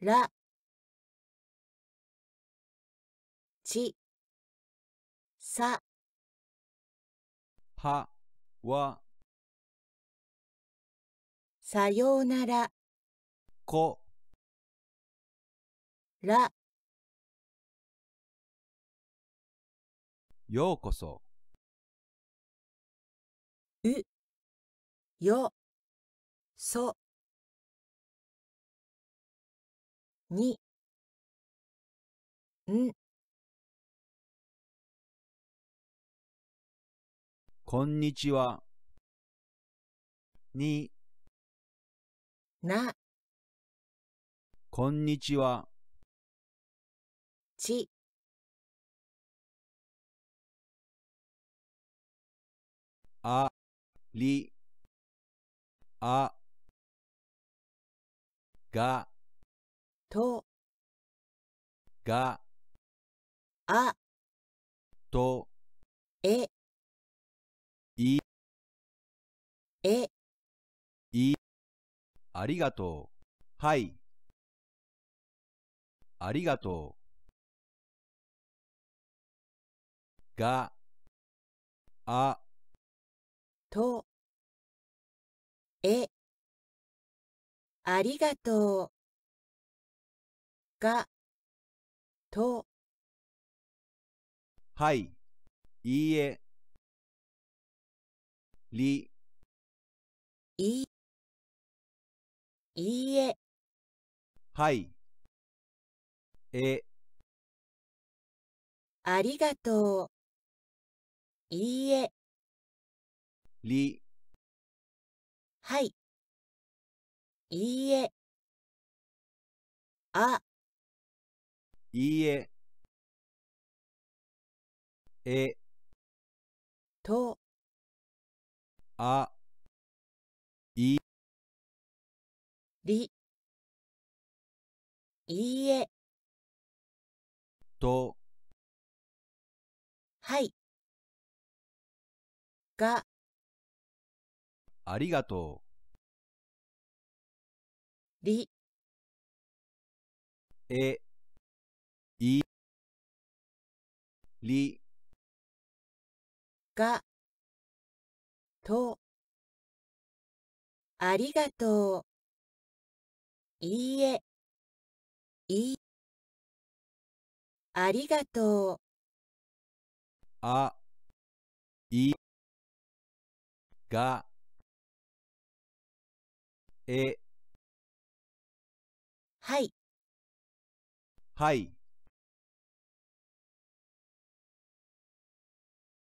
らちさははさようならこらようこそうよそに、ん、こんにちは。に、な、こんにちは。ち、あ、り、あ、が、と、が、あ、と、え、い、え、い、ありがとう。はい。ありがとう。が、あ、と、え、ありがとう。が、と。はい、いいえ、り、い、いいえ、はい、え、ありがとう、いいえ、り、はい、いいえ、あ、いいえ、え、と、あ、い、り、いいえ、と、はい、が、ありがとう、り、え、いりがとありがとういいえいありがとうあいがえはいはい